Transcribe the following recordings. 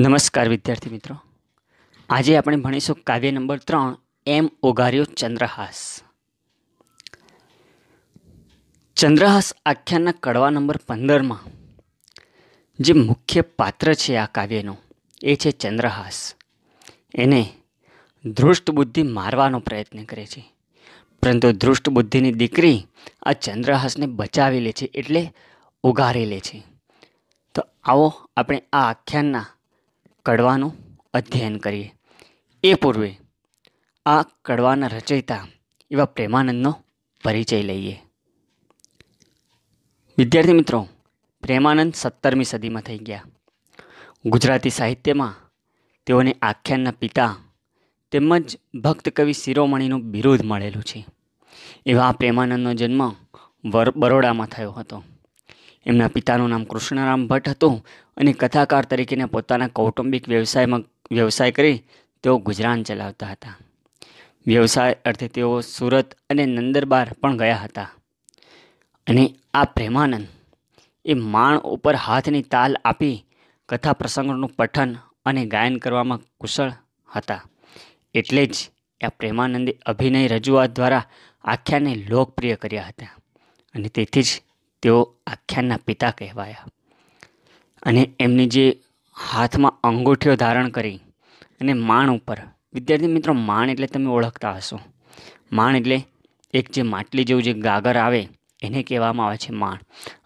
નમસ્કાર વિદ્યાર્થી મિત્રો આજે આપણે ભણીશું કાવ્ય નંબર ત્રણ એમ ઓગાર્યો ચંદ્રહાસ ચંદ્રહાસ આખ્યાનના કડવા નંબર પંદરમાં જે મુખ્ય પાત્ર છે આ કાવ્યનું એ છે ચંદ્રહાસ એને ધૃષ્ટ બુદ્ધિ મારવાનો પ્રયત્ન કરે છે પરંતુ ધૃષ્ટ બુદ્ધિની દીકરી આ ચંદ્રહાસને બચાવી લે છે એટલે ઉગારી લે છે તો આવો આપણે આ આખ્યાનના કડવાનું અધ્યયન કરીએ એ પૂર્વે આ કડવાના રચયિતા એવા પ્રેમાનંદનો પરિચય લઈએ વિદ્યાર્થી મિત્રો પ્રેમાનંદ સત્તરમી સદીમાં થઈ ગયા ગુજરાતી સાહિત્યમાં તેઓને આખ્યાનના પિતા તેમજ ભક્ત કવિ શિરોમણીનું બિરુદ મળેલું છે એવા પ્રેમાનંદનો જન્મ વર બરોડામાં થયો હતો એમના પિતાનું નામ કૃષ્ણરામ ભટ્ટ હતું અને કથાકાર તરીકેના પોતાના કૌટુંબિક વ્યવસાયમાં વ્યવસાય કરી તેઓ ગુજરાન ચલાવતા હતા વ્યવસાય અર્થે તેઓ સુરત અને નંદરબાર પણ ગયા હતા અને આ પ્રેમાનંદ એ માણ ઉપર હાથની તાલ આપી કથા પ્રસંગોનું પઠન અને ગાયન કરવામાં કુશળ હતા એટલે જ આ પ્રેમાનંદે અભિનય રજૂઆત દ્વારા આખ્યાને લોકપ્રિય કર્યા હતા અને તેથી જ તેઓ આખ્યાનના પિતા કહેવાયા અને એમની જે હાથમાં અંગૂઠીઓ ધારણ કરી અને માણ ઉપર વિદ્યાર્થી મિત્રો માણ એટલે તમે ઓળખતા હશો માણ એટલે એક જે માટલી જેવું જે ગાગર આવે એને કહેવામાં આવે છે માણ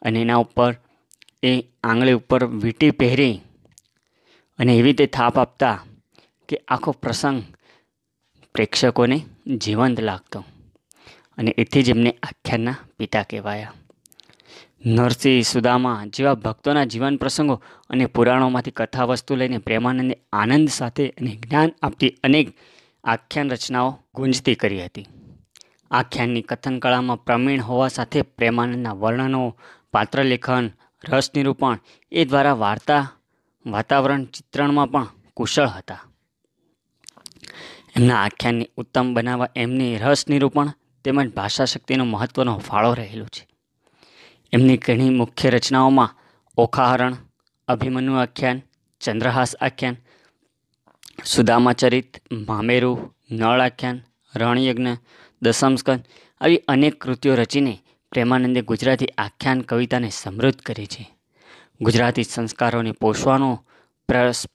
અને એના ઉપર એ આંગળી ઉપર વીંટી પહેરી અને એવી રીતે થાપ આપતા કે આખો પ્રસંગ પ્રેક્ષકોને જીવંત લાગતો અને એથી જ એમને આખ્યાનના પિતા કહેવાયા નરસિંહ સુદામા જેવા ભક્તોના જીવન પ્રસંગો અને પુરાણોમાંથી કથા વસ્તુ લઈને પ્રેમાનંદે આનંદ સાથે અને જ્ઞાન આપતી અનેક આખ્યાન રચનાઓ ગુંજતી કરી હતી આખ્યાનની કથનકળામાં પ્રવીણ હોવા સાથે પ્રેમાનંદના વર્ણનો પાત્રલેખન લેખન રસ નિરૂપણ એ દ્વારા વાર્તા વાતાવરણ ચિત્રણમાં પણ કુશળ હતા એમના આખ્યાનને ઉત્તમ બનાવવા એમની રસ નિરૂપણ તેમજ ભાષા શક્તિનો મહત્ત્વનો ફાળો રહેલો છે એમની ઘણી મુખ્ય રચનાઓમાં ઓખાહરણ અભિમન્યુ આખ્યાન ચંદ્રહાસ આખ્યાન સુદામાચરિત મામેરુ નળ આખ્યાન રણયજ્ઞ દસમસ્કંદ આવી અનેક કૃતિઓ રચીને પ્રેમાનંદે ગુજરાતી આખ્યાન કવિતાને સમૃદ્ધ કરી છે ગુજરાતી સંસ્કારોને પોષવાનું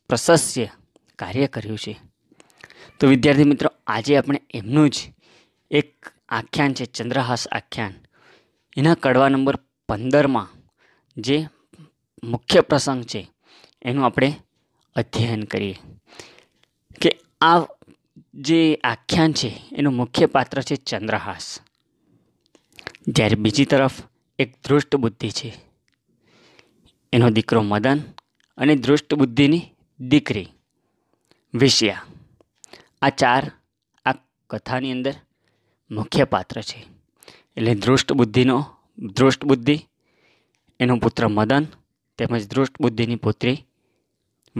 પ્રશસ્ય કાર્ય કર્યું છે તો વિદ્યાર્થી મિત્રો આજે આપણે એમનું જ એક આખ્યાન છે ચંદ્રહાસ આખ્યાન એના કડવા નંબર પંદરમાં જે મુખ્ય પ્રસંગ છે એનું આપણે અધ્યયન કરીએ કે આ જે આખ્યાન છે એનું મુખ્ય પાત્ર છે ચંદ્રહાસ જ્યારે બીજી તરફ એક દૃષ્ટ બુદ્ધિ છે એનો દીકરો મદન અને દૃષ્ટ બુદ્ધિની દીકરી વિષયા આ ચાર આ કથાની અંદર મુખ્ય પાત્ર છે એટલે દૃષ્ટ બુદ્ધિનો દૃષ્ટ બુદ્ધિ એનો પુત્ર મદન તેમજ દૃષ્ટ બુદ્ધિની પુત્રી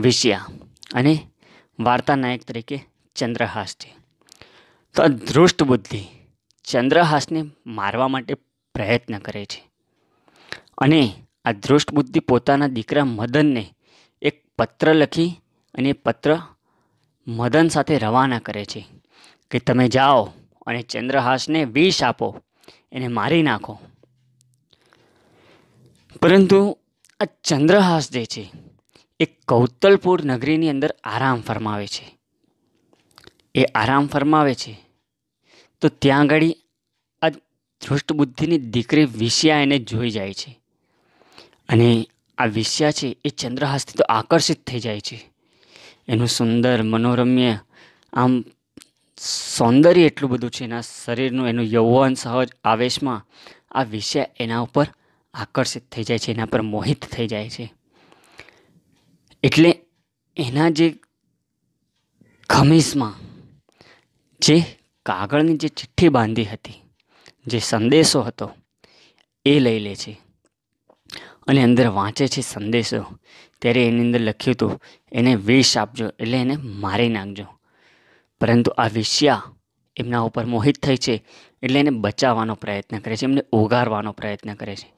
વિષયા અને વાર્તા નાયક તરીકે ચંદ્રહાસ છે તો આ દૃષ્ટ બુદ્ધિ ચંદ્રહાસને મારવા માટે પ્રયત્ન કરે છે અને આ દૃષ્ટ બુદ્ધિ પોતાના દીકરા મદનને એક પત્ર લખી અને પત્ર મદન સાથે રવાના કરે છે કે તમે જાઓ અને ચંદ્રહાસને વિષ આપો એને મારી નાખો પરંતુ આ ચંદ્રહાસ જે છે એ કૌતલપુર નગરીની અંદર આરામ ફરમાવે છે એ આરામ ફરમાવે છે તો ત્યાં આગળ આ બુદ્ધિની દીકરી વિષ્યા એને જોઈ જાય છે અને આ વિષ્યા છે એ ચંદ્રહાસથી તો આકર્ષિત થઈ જાય છે એનું સુંદર મનોરમ્ય આમ સૌંદર્ય એટલું બધું છે એના શરીરનું એનું યૌવન સહજ આવેશમાં આ વિષય એના ઉપર આકર્ષિત થઈ જાય છે એના પર મોહિત થઈ જાય છે એટલે એના જે ખમીસમાં જે કાગળની જે ચિઠ્ઠી બાંધી હતી જે સંદેશો હતો એ લઈ લે છે અને અંદર વાંચે છે સંદેશો ત્યારે એની અંદર લખ્યું હતું એને વિષ આપજો એટલે એને મારી નાખજો પરંતુ આ વિષ્યા એમના ઉપર મોહિત થઈ છે એટલે એને બચાવવાનો પ્રયત્ન કરે છે એમને ઓગારવાનો પ્રયત્ન કરે છે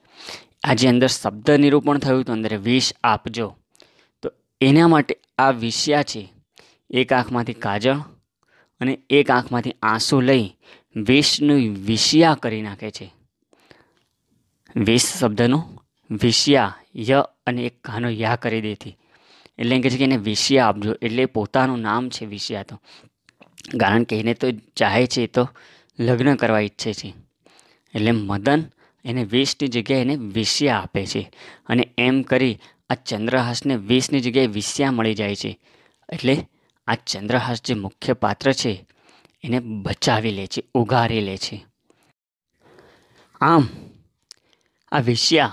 આજે અંદર શબ્દ નિરૂપણ થયું તો અંદર વિષ આપજો તો એના માટે આ વિષયા છે એક આંખમાંથી કાજળ અને એક આંખમાંથી આંસુ લઈ વિષનું વિષયા કરી નાખે છે વિષ શબ્દનો વિષયા ય અને એક કાનો યા કરી દેતી એટલે કહે છે કે એને વિષયા આપજો એટલે પોતાનું નામ છે વિષયા તો કારણ કે એને તો ચાહે છે તો લગ્ન કરવા ઈચ્છે છે એટલે મદન એને વીસની જગ્યાએ એને વિષ્યા આપે છે અને એમ કરી આ ચંદ્રહાસને વીસની જગ્યાએ વિષ્યા મળી જાય છે એટલે આ ચંદ્રહાસ જે મુખ્ય પાત્ર છે એને બચાવી લે છે ઉગારી લે છે આમ આ વિષ્યા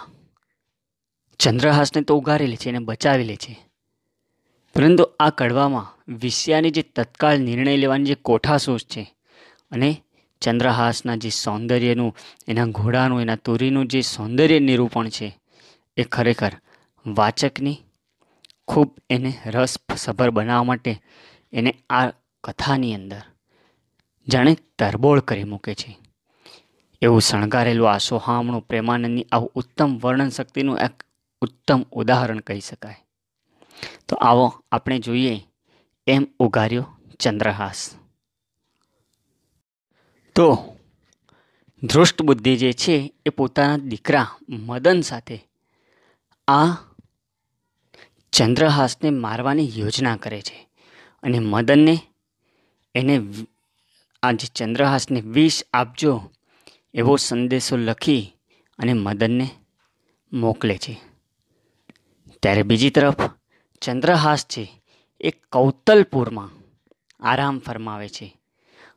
ચંદ્રહાસને તો ઉગારી લે છે એને બચાવી લે છે પરંતુ આ કડવામાં વિષ્યાની જે તત્કાળ નિર્ણય લેવાની જે કોઠાસૂઝ છે અને ચંદ્રહાસના જે સૌંદર્યનું એના ઘોડાનું એના તુરીનું જે સૌંદર્ય નિરૂપણ છે એ ખરેખર વાચકની ખૂબ એને રસસભર બનાવવા માટે એને આ કથાની અંદર જાણે તરબોળ કરી મૂકે છે એવું શણગારેલું આ સોહામણું પ્રેમાનંદની આવું ઉત્તમ વર્ણન શક્તિનું એક ઉત્તમ ઉદાહરણ કહી શકાય તો આવો આપણે જોઈએ એમ ઉગાર્યો ચંદ્રહાસ તો ધૃષ્ટ બુદ્ધિ જે છે એ પોતાના દીકરા મદન સાથે આ ચંદ્રહાસને મારવાની યોજના કરે છે અને મદનને એને આ જે ચંદ્રહાસને વિષ આપજો એવો સંદેશો લખી અને મદનને મોકલે છે ત્યારે બીજી તરફ ચંદ્રહાસ છે એ કૌતલપુરમાં આરામ ફરમાવે છે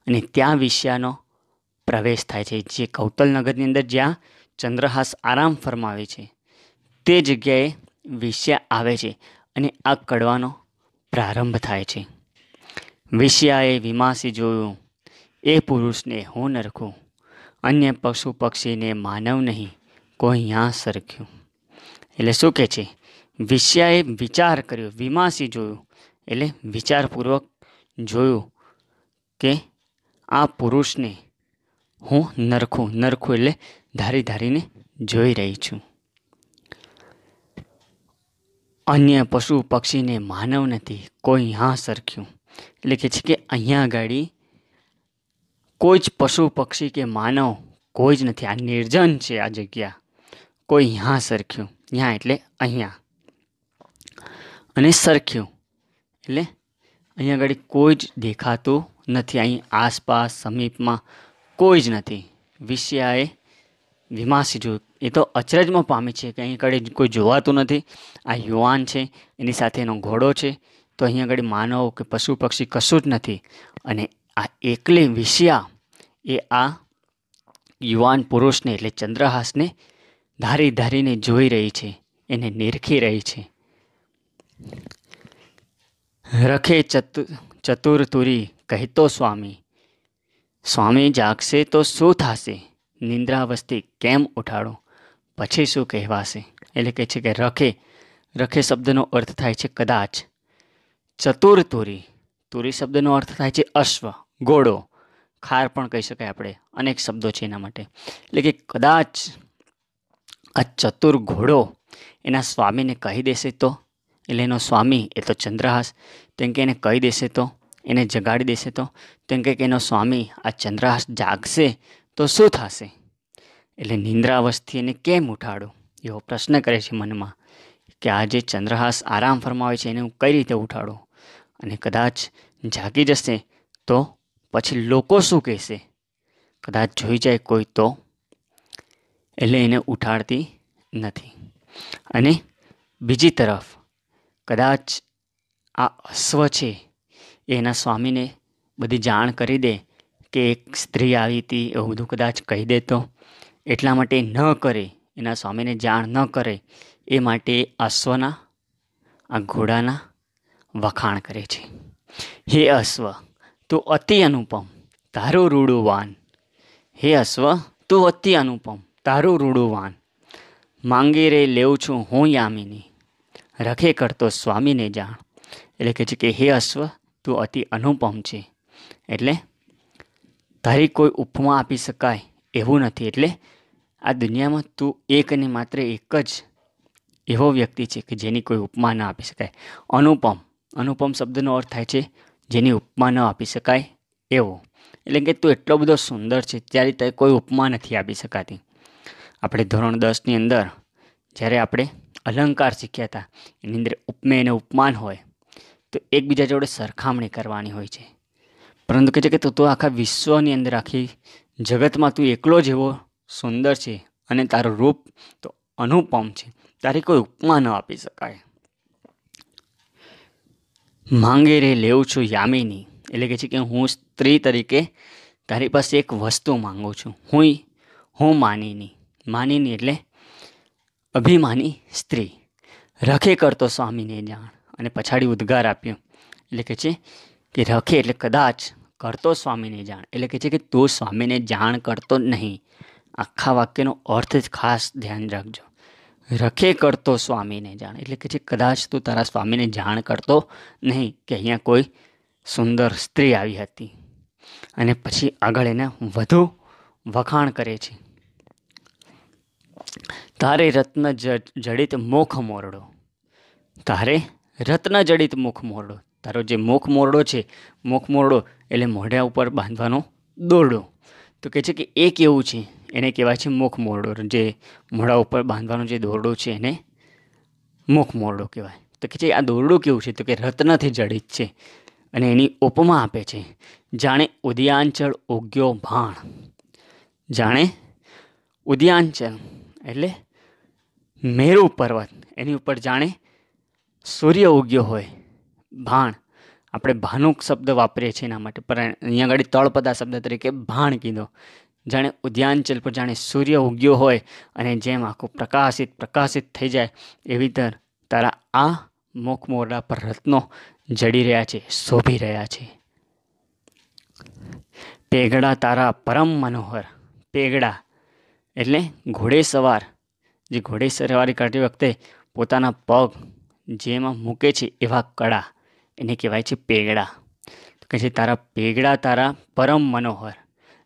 અને ત્યાં વિષયાનો પ્રવેશ થાય છે જે કૌતલનગરની અંદર જ્યાં ચંદ્રહાસ આરામ ફરમાવે છે તે જગ્યાએ વિષ્યા આવે છે અને આ કડવાનો પ્રારંભ થાય છે વિષ્યાએ વિમાસી જોયું એ પુરુષને હું નરખું અન્ય પશુ પક્ષીને માનવ નહીં કોઈ યાં સરખ્યું એટલે શું કહે છે વિષ્યાએ વિચાર કર્યો વિમાસી જોયું એટલે વિચારપૂર્વક જોયું કે આ પુરુષને હું નરખું નરખું એટલે ધારી ધારીને જોઈ રહી છું અન્ય પશુ પક્ષીને માનવ નથી કોઈ હા સરખ્યું એટલે કે છે કે અહીંયા આગળ કોઈ જ પશુ પક્ષી કે માનવ કોઈ જ નથી આ નિર્જન છે આ જગ્યા કોઈ હા સરખ્યું ત્યાં એટલે અહીંયા અને સરખ્યું એટલે અહીંયા આગળ કોઈ જ દેખાતું નથી અહીં આસપાસ સમીપમાં કોઈ જ નથી વિષ્યાએ વિમાસી જોયું એ તો અચરજમાં પામે છે કે અહીં આગળ કોઈ જોવાતું નથી આ યુવાન છે એની સાથે એનો ઘોડો છે તો અહીં આગળ માનવ કે પશુ પક્ષી કશું જ નથી અને આ એકલે વિષ્યા એ આ યુવાન પુરુષને એટલે ચંદ્રહાસને ધારી ધારીને જોઈ રહી છે એને નિરખી રહી છે રખે ચતુ ચતુરતુરી કહેતો સ્વામી સ્વામી જાગશે તો શું થશે નિંદ્રાવસ્થિ કેમ ઉઠાડો પછી શું કહેવાશે એટલે કહે છે કે રખે રખે શબ્દનો અર્થ થાય છે કદાચ ચતુર તુરી તુરી શબ્દનો અર્થ થાય છે અશ્વ ઘોડો ખાર પણ કહી શકાય આપણે અનેક શબ્દો છે એના માટે એટલે કે કદાચ આ ચતુર ઘોડો એના સ્વામીને કહી દેશે તો એટલે એનો સ્વામી એ તો ચંદ્રહાસ તેમ કે એને કહી દેશે તો એને જગાડી દેશે તો તેમ કે એનો સ્વામી આ ચંદ્રહાસ જાગશે તો શું થશે એટલે નિંદ્રાવસ્થી એને કેમ ઉઠાડું એવો પ્રશ્ન કરે છે મનમાં કે આ જે ચંદ્રહાસ આરામ ફરમાવે છે એને હું કઈ રીતે ઉઠાડું અને કદાચ જાગી જશે તો પછી લોકો શું કહેશે કદાચ જોઈ જાય કોઈ તો એટલે એને ઉઠાડતી નથી અને બીજી તરફ કદાચ આ અશ્વ છે એના સ્વામીને બધી જાણ કરી દે કે એક સ્ત્રી આવી હતી એવું બધું કદાચ કહી દે તો એટલા માટે ન કરે એના સ્વામીને જાણ ન કરે એ માટે અશ્વના આ ઘોડાના વખાણ કરે છે હે અશ્વ તું અતિ અનુપમ તારું રૂડુવાન હે અશ્વ તું અતિ અનુપમ તારું રૂડુવાન વાન માંગી રે લેવું છું હું યામિની રખે કરતો સ્વામીને જાણ એટલે કે છે કે હે અશ્વ તું અતિ અનુપમ છે એટલે તારી કોઈ ઉપમા આપી શકાય એવું નથી એટલે આ દુનિયામાં તું એક અને માત્ર એક જ એવો વ્યક્તિ છે કે જેની કોઈ ઉપમા ન આપી શકાય અનુપમ અનુપમ શબ્દનો અર્થ થાય છે જેની ઉપમા ન આપી શકાય એવો એટલે કે તું એટલો બધો સુંદર છે ત્યારે તે કોઈ ઉપમા નથી આપી શકાતી આપણે ધોરણ દસની અંદર જ્યારે આપણે અલંકાર શીખ્યા હતા એની અંદર ઉપમેય અને ઉપમાન હોય તો એકબીજા જોડે સરખામણી કરવાની હોય છે પરંતુ કહે છે કે તું તો આખા વિશ્વની અંદર આખી જગતમાં તું એકલો જ એવો સુંદર છે અને તારું રૂપ તો અનુપમ છે તારી કોઈ ઉપમા ન આપી શકાય માંગે રે લેવું છું યામિની એટલે કે છે કે હું સ્ત્રી તરીકે તારી પાસે એક વસ્તુ માંગુ છું હું હું માનીની માનીની એટલે અભિમાની સ્ત્રી રખે કરતો સ્વામીને જાણ અને પછાડી ઉદ્ગાર આપ્યો એટલે કે છે કે રખે એટલે કદાચ કરતો સ્વામીને જાણ એટલે કે છે કે તો સ્વામીને જાણ કરતો નહીં આખા વાક્યનો અર્થ જ ખાસ ધ્યાન રાખજો રખે કરતો સ્વામીને જાણ એટલે કે છે કદાચ તું તારા સ્વામીને જાણ કરતો નહીં કે અહીંયા કોઈ સુંદર સ્ત્રી આવી હતી અને પછી આગળ એને વધુ વખાણ કરે છે તારે રત્ન જડિત મોખ મોરડો તારે રત્નજડિત મોરડો તારો જે મુખ મોરડો છે મુખ મોરડો એટલે મોઢા ઉપર બાંધવાનો દોરડો તો કહે છે કે એક એવું છે એને કહેવાય છે મુખ મોરડો જે મોઢા ઉપર બાંધવાનો જે દોરડો છે એને મુખ મોરડો કહેવાય તો કહે છે આ દોરડું કેવું છે તો કે રત્નથી જડિત છે અને એની ઉપમા આપે છે જાણે ઉદયાંચળ ઉગ્યો ભાણ જાણે ઉદયાંચલ એટલે મેરુ પર્વત એની ઉપર જાણે સૂર્ય ઉગ્યો હોય ભાણ આપણે ભાનુક શબ્દ વાપરીએ છીએ એના માટે પણ અહીંયા આગળ તળપદા શબ્દ તરીકે ભાણ કીધો જાણે ઉદ્યાનચલ પર જાણે સૂર્ય ઉગ્યો હોય અને જેમ આખું પ્રકાશિત પ્રકાશિત થઈ જાય એવી તર તારા આ મુખ મોરડા પર રત્નો જડી રહ્યા છે શોભી રહ્યા છે પેગડા તારા પરમ મનોહર પેગડા એટલે ઘોડે સવાર જે ઘોડે સવારી કરતી વખતે પોતાના પગ જેમાં મૂકે છે એવા કળા એને કહેવાય છે પેગડા તો કહે છે તારા પેગડા તારા પરમ મનોહર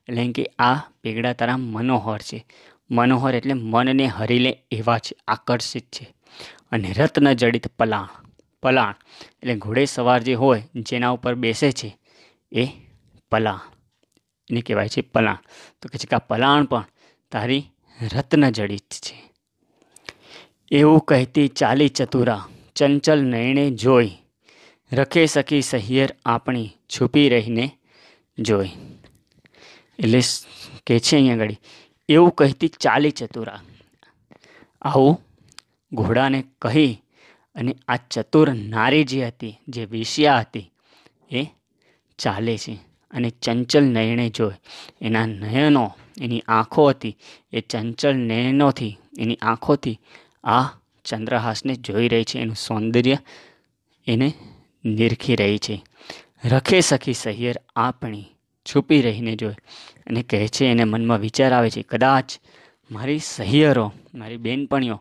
એટલે કે આ પેગડા તારા મનોહર છે મનોહર એટલે મનને હરી લે એવા છે આકર્ષિત છે અને રત્ન જડિત પલાણ પલાણ એટલે ઘોડે સવાર જે હોય જેના ઉપર બેસે છે એ પલાણ એને કહેવાય છે પલાણ તો કહે છે કે આ પલાણ પણ તારી રત્ન જડિત છે એવું કહેતી ચાલી ચતુરા ચંચલ નયણે જોઈ રખે સખી સહિયર આપણી છુપી રહીને જોઈ એટલે કે છે અહીંયા આગળ એવું કહેતી ચાલી ચતુરા આવું ઘોડાને કહી અને આ ચતુર નારી જે હતી જે વેશ્યા હતી એ ચાલે છે અને ચંચલ નયણે જોઈ એના નયનો એની આંખો હતી એ ચંચલ નયનોથી એની આંખોથી આ ચંદ્રહાસને જોઈ રહી છે એનું સૌંદર્ય એને નિરખી રહી છે રખે સખી સહિયર આપણી છુપી રહીને જોઈ અને કહે છે એને મનમાં વિચાર આવે છે કદાચ મારી સહિયરો મારી બેનપણીઓ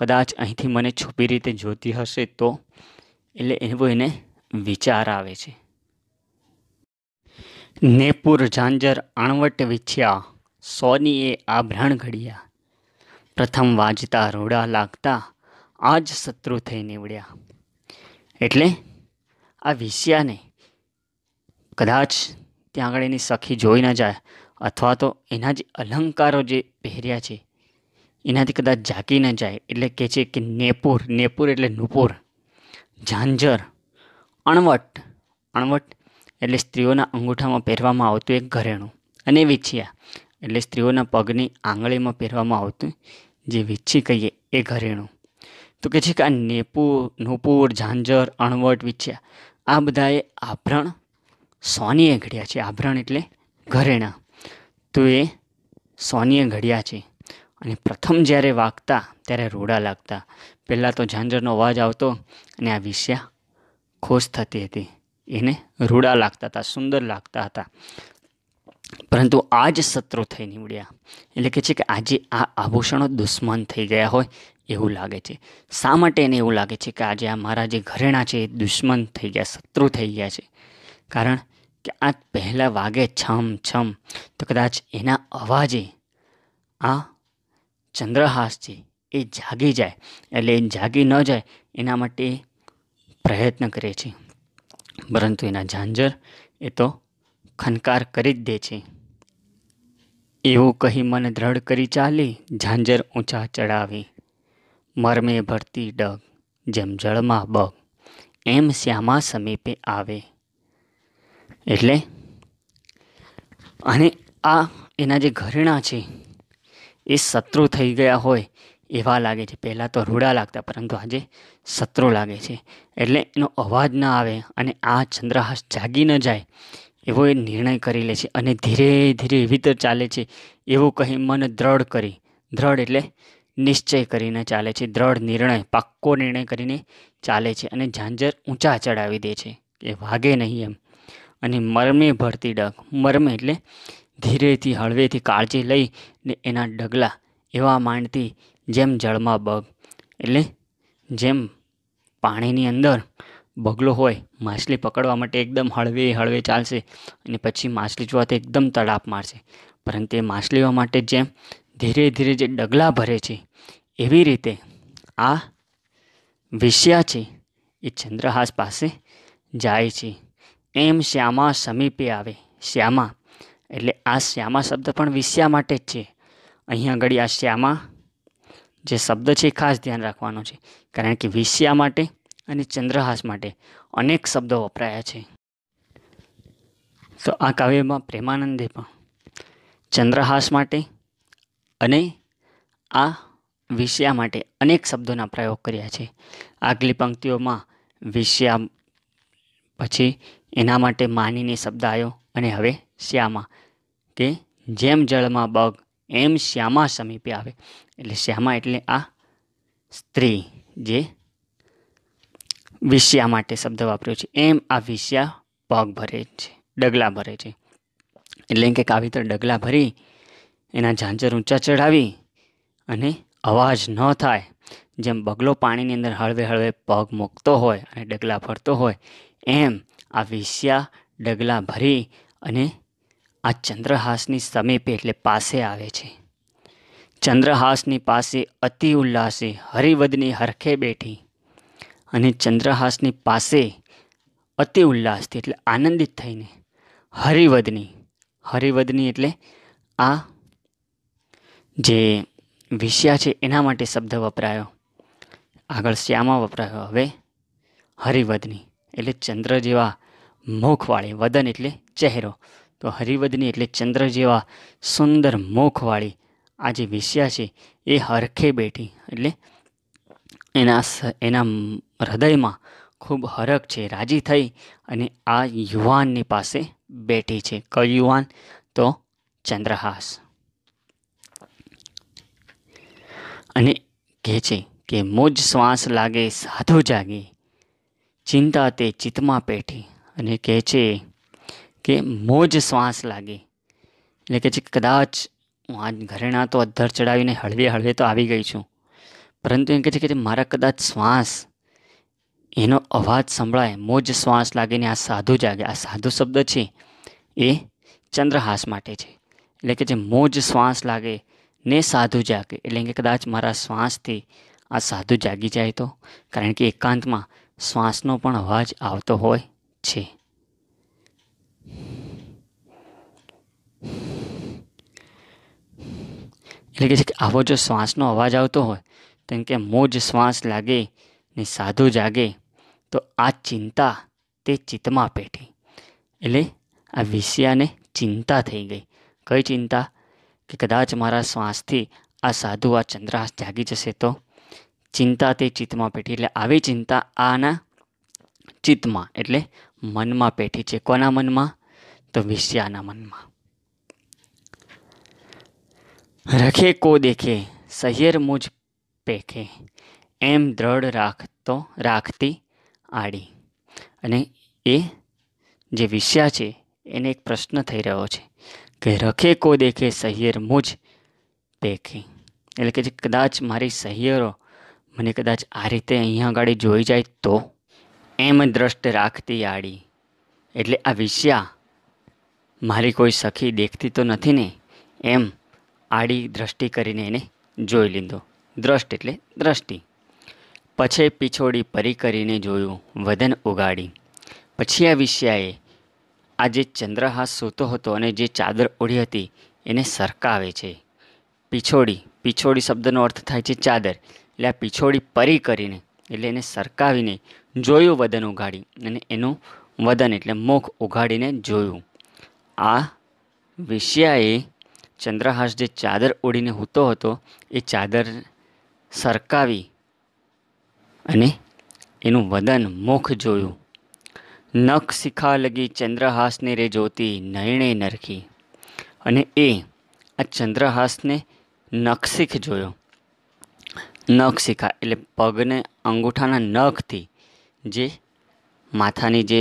કદાચ અહીંથી મને છુપી રીતે જોતી હશે તો એટલે એવો એને વિચાર આવે છે નેપુર ઝાંઝર આણવટ વિછ્યા સોનીએ એ આભરણ ઘડિયા પ્રથમ વાજતા રોડા લાગતા આ જ શત્રુ થઈ નીવડ્યા એટલે આ વિષ્યાને કદાચ ત્યાં આગળ એની સખી જોઈ ન જાય અથવા તો એના જે અલંકારો જે પહેર્યા છે એનાથી કદાચ ઝાંકી ન જાય એટલે કહે છે કે નેપુર નેપુર એટલે નુપુર ઝાંઝર અણવટ અણવટ એટલે સ્ત્રીઓના અંગૂઠામાં પહેરવામાં આવતું એક ઘરેણું અને વિછિયા એટલે સ્ત્રીઓના પગની આંગળીમાં પહેરવામાં આવતું જે વિછી કહીએ એ ઘરેણું તો કે છે કે આ નેપુર નૂપુર ઝાંઝર અણવટ વિછ્યા આ બધાએ આભરણ સોનીએ ઘડ્યા છે આભરણ એટલે ઘરેણા તો એ સોનીએ ઘડ્યા છે અને પ્રથમ જ્યારે વાગતા ત્યારે રોડા લાગતા પહેલાં તો ઝાંઝરનો અવાજ આવતો અને આ વિષ્યા ખોશ થતી હતી એને રૂડા લાગતા હતા સુંદર લાગતા હતા પરંતુ આ જ શત્રુ થઈ નીવડ્યા એટલે કે છે કે આજે આ આભૂષણો દુશ્મન થઈ ગયા હોય એવું લાગે છે શા માટે એને એવું લાગે છે કે આજે આ મારા જે ઘરેણાં છે એ દુશ્મન થઈ ગયા શત્રુ થઈ ગયા છે કારણ કે આ પહેલાં વાગે છમ છમ તો કદાચ એના અવાજે આ ચંદ્રહાસ છે એ જાગી જાય એટલે એ જાગી ન જાય એના માટે પ્રયત્ન કરે છે પરંતુ એના ઝાંઝર એ તો ખનકાર કરી જ દે છે એવું કહી મને દ્રઢ કરી ચાલી ઝાંઝર ઊંચા ચડાવી મરમે ભરતી ડગ જેમ જળમાં બગ એમ શ્યામા સમીપે આવે એટલે અને આ એના જે ઘરેણાં છે એ શત્રુ થઈ ગયા હોય એવા લાગે છે પહેલાં તો રૂડા લાગતા પરંતુ આજે શત્રુ લાગે છે એટલે એનો અવાજ ના આવે અને આ ચંદ્રહાસ જાગી ન જાય એવો એ નિર્ણય કરી લે છે અને ધીરે ધીરે એવી રીતે ચાલે છે એવું કહી મન દ્રઢ કરી દ્રઢ એટલે નિશ્ચય કરીને ચાલે છે દ્રઢ નિર્ણય પાક્કો નિર્ણય કરીને ચાલે છે અને ઝાંઝર ઊંચા ચડાવી દે છે એ વાગે નહીં એમ અને મરમે ભરતી ડગ મરમે એટલે ધીરેથી હળવેથી કાળજી લઈ ને એના ડગલા એવા માંડતી જેમ જળમાં બગ એટલે જેમ પાણીની અંદર બગલો હોય માછલી પકડવા માટે એકદમ હળવે હળવે ચાલશે અને પછી માછલી જોવાથી એકદમ તડાપ મારશે પરંતુ એ માછલીઓ માટે જેમ ધીરે ધીરે જે ડગલા ભરે છે એવી રીતે આ વિષ્યા છે એ ચંદ્રહાસ પાસે જાય છે એમ શ્યામા સમીપે આવે શ્યામા એટલે આ શ્યામા શબ્દ પણ વિષ્યા માટે જ છે અહીં આગળ આ શ્યામા જે શબ્દ છે એ ખાસ ધ્યાન રાખવાનો છે કારણ કે વિષ્યા માટે અને ચંદ્રહાસ માટે અનેક શબ્દો વપરાયા છે તો આ કાવ્યમાં પ્રેમાનંદે પણ ચંદ્રહાસ માટે અને આ વિષયા માટે અનેક શબ્દોના પ્રયોગ કર્યા છે આગલી પંક્તિઓમાં વિષયા પછી એના માટે માનીને શબ્દ આવ્યો અને હવે શ્યામા કે જેમ જળમાં બગ એમ શ્યામા સમીપે આવે એટલે શ્યામા એટલે આ સ્ત્રી જે વિષ્યા માટે શબ્દ વાપર્યો છે એમ આ વિષ્યા પગ ભરે છે ડગલા ભરે છે એટલે કે કાવિતર ડગલા ભરી એના ઝાંઝર ઊંચા ચઢાવી અને અવાજ ન થાય જેમ બગલો પાણીની અંદર હળવે હળવે પગ મૂકતો હોય અને ડગલા ફરતો હોય એમ આ વિષ્યા ડગલા ભરી અને આ ચંદ્રહાસની સમીપે એટલે પાસે આવે છે ચંદ્રહાસની પાસે અતિ ઉલ્લાસે હરિવદની હરખે બેઠી અને ચંદ્રહાસની પાસે અતિ ઉલ્લાસથી એટલે આનંદિત થઈને હરિવદની હરિવદની એટલે આ જે વિષ્યા છે એના માટે શબ્દ વપરાયો આગળ શ્યામા વપરાયો હવે હરિવદની એટલે ચંદ્ર જેવા મોખવાળી વદન એટલે ચહેરો તો હરિવદની એટલે ચંદ્ર જેવા સુંદર મોખવાળી આ જે વિષ્યા છે એ હરખે બેઠી એટલે એના એના હૃદયમાં ખૂબ હરખ છે રાજી થઈ અને આ યુવાનની પાસે બેઠી છે કયું યુવાન તો ચંદ્રહાસ અને કહે છે કે મોજ શ્વાસ લાગે સાધુ જાગે ચિંતા તે ચિત્તમાં પેઠી અને કહે છે કે મોજ શ્વાસ લાગે એટલે કે છે કદાચ હું આજ ઘરેણા તો અધ્ધર ચડાવીને હળવે હળવે તો આવી ગઈ છું પરંતુ એમ કહે છે કે મારા કદાચ શ્વાસ એનો અવાજ સંભળાય મોજ શ્વાસ લાગીને આ સાધુ જાગે આ સાધુ શબ્દ છે એ ચંદ્રહાસ માટે છે એટલે કે જે મોજ શ્વાસ લાગે ને સાધુ જાગે એટલે કે કદાચ મારા શ્વાસથી આ સાધુ જાગી જાય તો કારણ કે એકાંતમાં શ્વાસનો પણ અવાજ આવતો હોય છે એટલે કે છે કે આવો જો શ્વાસનો અવાજ આવતો હોય તેમ કે મોજ શ્વાસ લાગે ને સાધુ જાગે તો આ ચિંતા તે ચિત્તમાં પેઠી એટલે આ વિષયાને ચિંતા થઈ ગઈ કઈ ચિંતા કે કદાચ મારા શ્વાસથી આ સાધુ આ ચંદ્રાસ જાગી જશે તો ચિંતા તે ચિત્તમાં પેઠી એટલે આવી ચિંતા આના ચિત્તમાં એટલે મનમાં પેઠી છે કોના મનમાં તો વિષ્યાના મનમાં રખે કો દેખે સહિયર મુજ પેખે એમ દ્રઢ રાખતો રાખતી આડી અને એ જે વિષ્યા છે એને એક પ્રશ્ન થઈ રહ્યો છે કે રખે કો દેખે સહિયર મુજ દેખે એટલે કે જે કદાચ મારી સહિયરો મને કદાચ આ રીતે અહીંયા આગળ જોઈ જાય તો એમ દ્રષ્ટ રાખતી આડી એટલે આ વિષ્યા મારી કોઈ સખી દેખતી તો નથી ને એમ આડી દ્રષ્ટિ કરીને એને જોઈ લીધો દ્રષ્ટ એટલે દ્રષ્ટિ પછી પીછોડી પરી કરીને જોયું વદન ઉગાડી પછી આ વિષયાએ આ જે ચંદ્રહાસ સૂતો હતો અને જે ચાદર ઓઢી હતી એને સરકાવે છે પિછોડી પિછોડી શબ્દનો અર્થ થાય છે ચાદર એટલે આ પીછોડી પરી કરીને એટલે એને સરકાવીને જોયું વદન ઉઘાડી અને એનું વદન એટલે મુખ ઉઘાડીને જોયું આ વિષયાએ ચંદ્રહાસ જે ચાદર ઓઢીને હૂતો હતો એ ચાદર સરકાવી અને એનું વદન મુખ જોયું નખ શિખા લગી ચંદ્રહાસને રે જોતી નયણે નરખી અને એ આ ચંદ્રહાસને નખશીખ જોયો નખ શિખા એટલે પગને અંગૂઠાના નખથી જે માથાની જે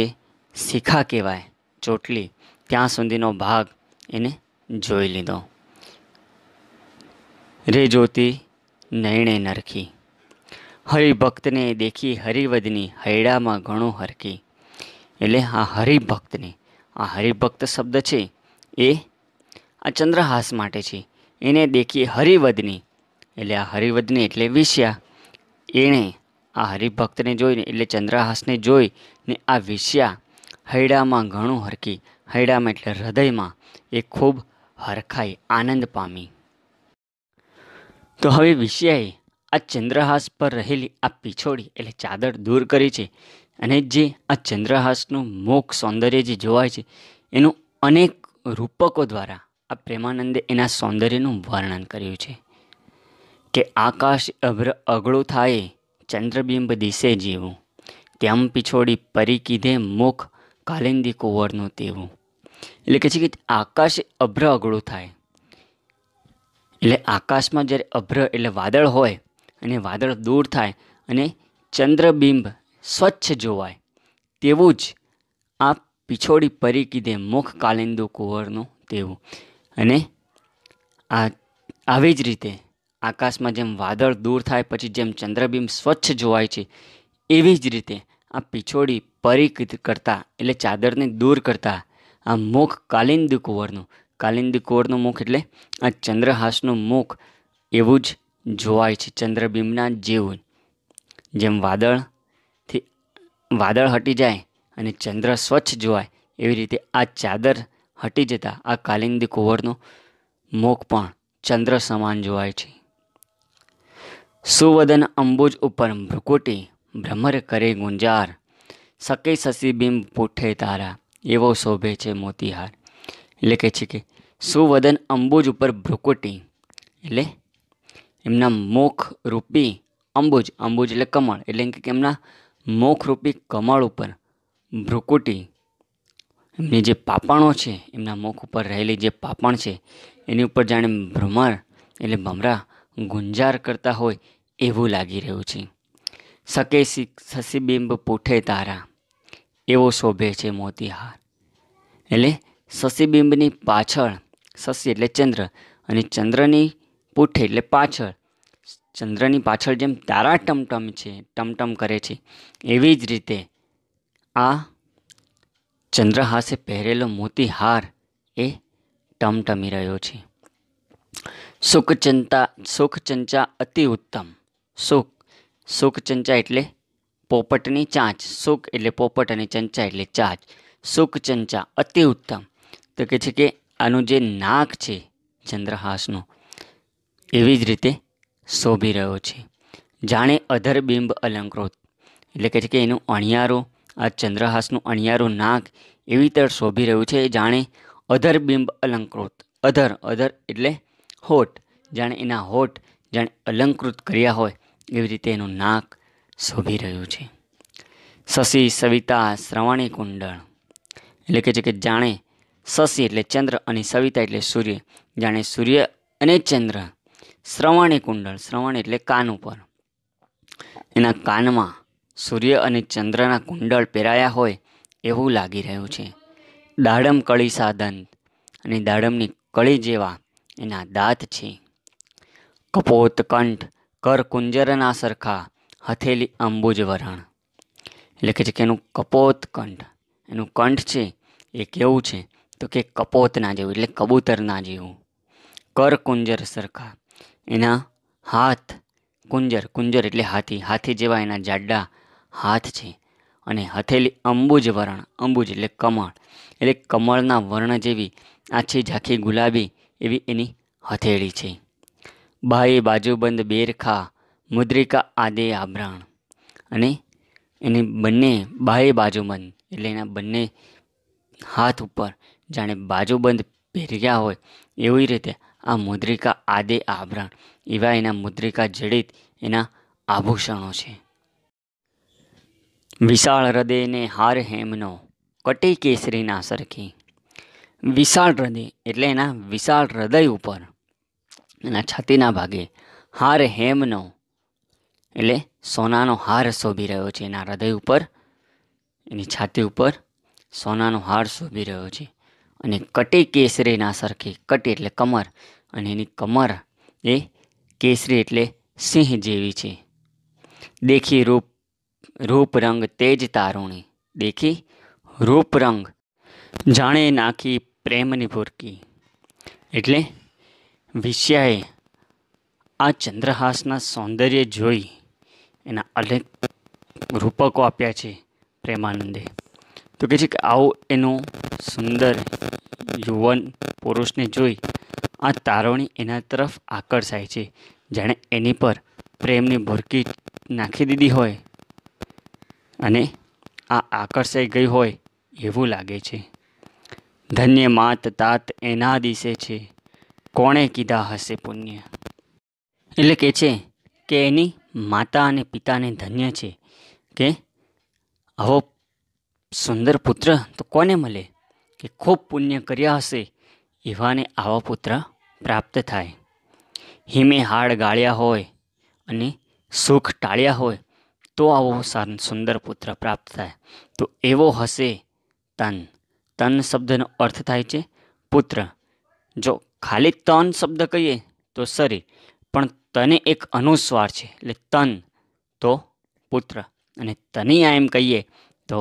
શિખા કહેવાય ચોટલી ત્યાં સુધીનો ભાગ એને જોઈ લીધો રે જોતી નયણે નરખી હરિભક્તને દેખી હરિવદની હૈડામાં ઘણું હરખી એટલે આ હરિભક્તને આ હરિભક્ત શબ્દ છે એ આ ચંદ્રહાસ માટે છે એને દેખી હરિવદની એટલે આ હરિવદની એટલે વિષ્યા એણે આ હરિભક્તને જોઈને એટલે ચંદ્રહાસને જોઈને આ વિષ્યા હૈડામાં ઘણું હરકી હૈડામાં એટલે હૃદયમાં એ ખૂબ હરખાઈ આનંદ પામી તો હવે વિષ્યાએ આ ચંદ્રહાસ પર રહેલી આ પીછોડી એટલે ચાદર દૂર કરી છે અને જે આ ચંદ્રહાસનું મોખ સૌંદર્ય જે જોવાય છે એનું અનેક રૂપકો દ્વારા આ પ્રેમાનંદે એના સૌંદર્યનું વર્ણન કર્યું છે કે આકાશ અભ્ર અગળું થાય ચંદ્રબિંબ દિશે જેવું તેમ પિછોડી પરી કીધે મુખ કાલિંદી કુંવરનું તેવું એટલે કે છે કે આકાશ અભ્ર અગળું થાય એટલે આકાશમાં જ્યારે અભ્ર એટલે વાદળ હોય અને વાદળ દૂર થાય અને ચંદ્રબિંબ સ્વચ્છ જોવાય તેવું જ આ પિછોડી પરી કીધે મુખ કાલિંદુ કુંવરનું તેવું અને આ આવી જ રીતે આકાશમાં જેમ વાદળ દૂર થાય પછી જેમ ચંદ્રબિંબ સ્વચ્છ જોવાય છે એવી જ રીતે આ પિછોડી પરી કરતાં એટલે ચાદરને દૂર કરતાં આ મુખ કાલિંદ કુંવરનું કાલિંદ કુંવરનું મુખ એટલે આ ચંદ્રહાસનું મુખ એવું જ જોવાય છે ચંદ્રબિંબના જેવું જેમ વાદળ વાદળ હટી જાય અને ચંદ્ર સ્વચ્છ જોવાય એવી રીતે આ ચાદર હટી જતાં આ કાલિંદી કુંવરનો મુખ પણ ચંદ્ર સમાન જોવાય છે સુવદન અંબુજ ઉપર ભ્રુકુટી ભ્રમર કરે ગુંજાર સકે બિંબ પૂઠે તારા એવો શોભે છે મોતીહાર એટલે કહે છે કે સુવદન અંબુજ ઉપર ભ્રુકુટી એટલે એમના મુખ રૂપી અંબુજ અંબુજ એટલે કમળ એટલે કે એમના મુખરૂપી કમળ ઉપર ભ્રુકુટી એમની જે પાપણો છે એમના મુખ ઉપર રહેલી જે પાપણ છે એની ઉપર જાણે ભ્રમર એટલે ભમરા ગુંજાર કરતા હોય એવું લાગી રહ્યું છે સકે સસીબિંબ પૂઠે તારા એવો શોભે છે મોતીહાર એટલે સસીબિંબની પાછળ સસી એટલે ચંદ્ર અને ચંદ્રની પૂઠે એટલે પાછળ ચંદ્રની પાછળ જેમ તારા ટમટમ છે ટમટમ કરે છે એવી જ રીતે આ ચંદ્રહાસે પહેરેલો મોતી હાર એ ટમટમી રહ્યો છે સુખ ચિંતા સુખ ચંચા અતિ ઉત્તમ સુખ સુખ ચંચા એટલે પોપટની ચાંચ સુખ એટલે પોપટ અને ચંચા એટલે ચાંચ સુખ અતિ ઉત્તમ તો કે છે કે આનું જે નાક છે ચંદ્રહાસનું એવી જ રીતે શોભી રહ્યો છે જાણે અધરબિંબ અલંકૃત એટલે કે છે કે એનું અણિયારો આ ચંદ્રહાસનું અણિયારું નાક એવી તર શોભી રહ્યું છે જાણે અધરબિંબ અલંકૃત અધર અધર એટલે હોઠ જાણે એના હોઠ જાણે અલંકૃત કર્યા હોય એવી રીતે એનું નાક શોભી રહ્યું છે શશી સવિતા શ્રવણી કુંડળ એટલે કે છે કે જાણે શશી એટલે ચંદ્ર અને સવિતા એટલે સૂર્ય જાણે સૂર્ય અને ચંદ્ર શ્રવણી કુંડળ શ્રવણ એટલે કાન ઉપર એના કાનમાં સૂર્ય અને ચંદ્રના કુંડળ પહેરાયા હોય એવું લાગી રહ્યું છે દાડમ કળી સાધન અને દાડમની કળી જેવા એના દાંત છે કપોત કંઠ કર કુંજરના સરખા હથેલી અંબુજ વરણ એટલે કે છે કે એનું કપોત કંઠ એનું કંઠ છે એ કેવું છે તો કે કપોતના જેવું એટલે કબૂતરના જેવું કર કુંજર સરખા એના હાથ કુંજર કુંજર એટલે હાથી હાથી જેવા એના જાડા હાથ છે અને હથેલી અંબુજ વરણ અંબુજ એટલે કમળ એટલે કમળના વર્ણ જેવી આછી ઝાંખી ગુલાબી એવી એની હથેળી છે બાએ બાજુબંધ બેરખા મુદ્રિકા આદે આભરાણ અને એની બંને બાએ બાજુબંધ એટલે એના બંને હાથ ઉપર જાણે બાજુબંધ પહેર્યા હોય એવી રીતે આ મુદ્રિકા આદિ આભરણ એવા એના મુદ્રિકા જડિત એના આભૂષણો છે વિશાળ હૃદયને હાર હેમનો કટી કેસરીના સરખી વિશાળ હૃદય એટલે એના વિશાળ હૃદય ઉપર એના છાતીના ભાગે હાર હેમનો એટલે સોનાનો હાર શોભી રહ્યો છે એના હૃદય ઉપર એની છાતી ઉપર સોનાનો હાર શોભી રહ્યો છે અને કટી કેસરીના સરખી કટી એટલે કમર અને એની કમર એ કેસરી એટલે સિંહ જેવી છે દેખી રૂપ રૂપ રંગ તેજ તારુણી દેખી રૂપ રંગ જાણે નાખી પ્રેમની ભૂરકી એટલે વિષ્યાએ આ ચંદ્રહાસના સૌંદર્ય જોઈ એના અનેક રૂપકો આપ્યા છે પ્રેમાનંદે તો કહે છે કે આવું એનું સુંદર યુવન પુરુષને જોઈ આ તારોણી એના તરફ આકર્ષાય છે જાણે એની પર પ્રેમની ભૂરકી નાખી દીધી હોય અને આ આકર્ષાઈ ગઈ હોય એવું લાગે છે ધન્ય માત તાત એના દિશે છે કોણે કીધા હશે પુણ્ય એટલે કે છે કે એની માતા અને પિતાને ધન્ય છે કે આવો સુંદર પુત્ર તો કોને મળે કે ખૂબ પુણ્ય કર્યા હશે એવાને આવો પુત્ર પ્રાપ્ત થાય હિમે હાડ ગાળ્યા હોય અને સુખ ટાળ્યા હોય તો આવો સુંદર પુત્ર પ્રાપ્ત થાય તો એવો હશે તન તન શબ્દનો અર્થ થાય છે પુત્ર જો ખાલી તન શબ્દ કહીએ તો શરીર પણ તને એક અનુસ્વાર છે એટલે તન તો પુત્ર અને તનિયા એમ કહીએ તો